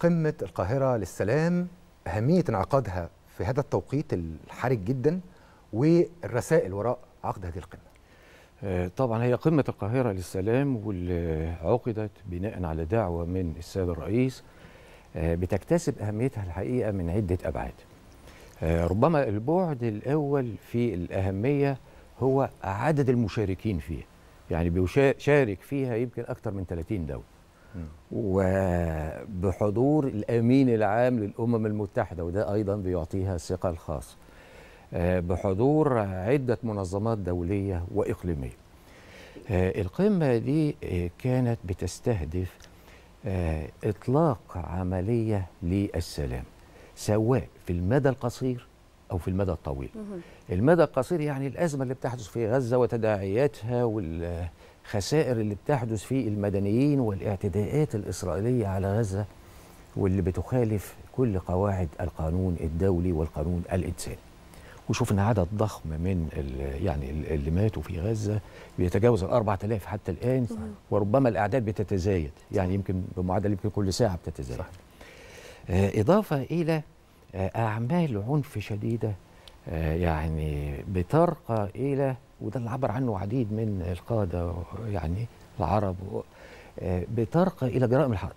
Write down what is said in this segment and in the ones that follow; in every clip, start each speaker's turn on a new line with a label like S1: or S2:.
S1: قمة القاهرة للسلام أهمية انعقادها في هذا التوقيت الحرج جدا والرسائل وراء عقد هذه القمة آه، طبعا هي قمة القاهرة للسلام واللي عقدت بناء على دعوة من السيد الرئيس آه، بتكتسب أهميتها الحقيقة من عدة أبعاد آه، ربما البعد الأول في الأهمية هو عدد المشاركين فيها يعني بيشارك فيها يمكن أكثر من 30 دولة وبحضور الامين العام للامم المتحده وده ايضا بيعطيها الثقه الخاصه آه، بحضور عده منظمات دوليه واقليميه آه، القمه دي آه، كانت بتستهدف اطلاق عمليه للسلام سواء في المدى القصير او في المدى الطويل المدى القصير يعني الازمه اللي بتحدث في غزه وتداعياتها وال الخسائر اللي بتحدث في المدنيين والاعتداءات الإسرائيلية على غزة واللي بتخالف كل قواعد القانون الدولي والقانون الإنساني وشوفنا عدد ضخم من يعني اللي ماتوا في غزة بيتجاوز ال 4000 حتى الآن وربما الأعداد بتتزايد يعني يمكن بمعدل يمكن كل ساعة بتتزايد صح. آه، إضافة إلى آه، أعمال عنف شديدة آه، يعني بترقى إلى وده اللي عبر عنه عديد من القادة يعني العرب آه، بترقى إلى جرائم الحرب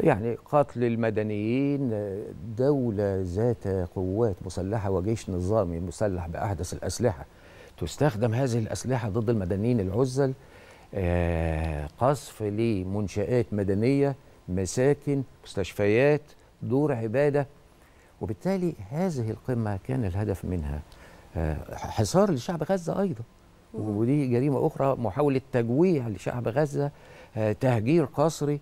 S1: يعني قتل المدنيين آه، دولة ذات قوات مسلحة وجيش نظامي مسلح بأحدث الأسلحة تستخدم هذه الأسلحة ضد المدنيين العزل آه، قصف لمنشآت مدنية مساكن مستشفيات دور عبادة وبالتالي هذه القمة كان الهدف منها آه، حصار لشعب غزه ايضا ودي جريمه اخرى محاوله تجويع لشعب غزه آه، تهجير قسري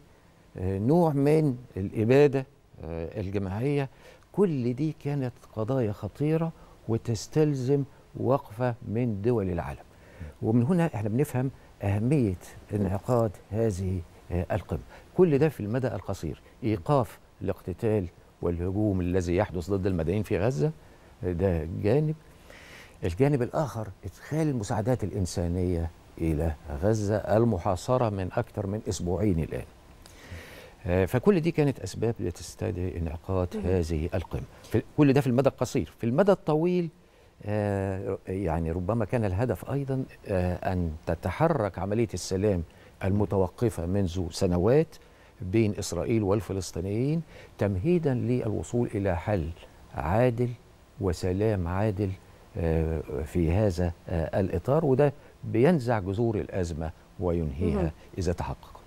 S1: آه، نوع من الاباده الجماعيه كل دي كانت قضايا خطيره وتستلزم وقفه من دول العالم ومن هنا احنا بنفهم اهميه انعقاد هذه القمه كل ده في المدى القصير ايقاف الاقتتال والهجوم الذي يحدث ضد المدنيين في غزه ده جانب الجانب الآخر إدخال المساعدات الإنسانية إلى غزة المحاصرة من أكثر من أسبوعين الآن آه، فكل دي كانت أسباب لتستدعي انعقاد هذه القمة كل ده في المدى القصير في المدى الطويل آه، يعني ربما كان الهدف أيضا آه، أن تتحرك عملية السلام المتوقفة منذ سنوات بين إسرائيل والفلسطينيين تمهيدا للوصول إلى حل عادل وسلام عادل آه، في هذا آه، الإطار وده بينزع جذور الأزمة وينهيها إذا تحقق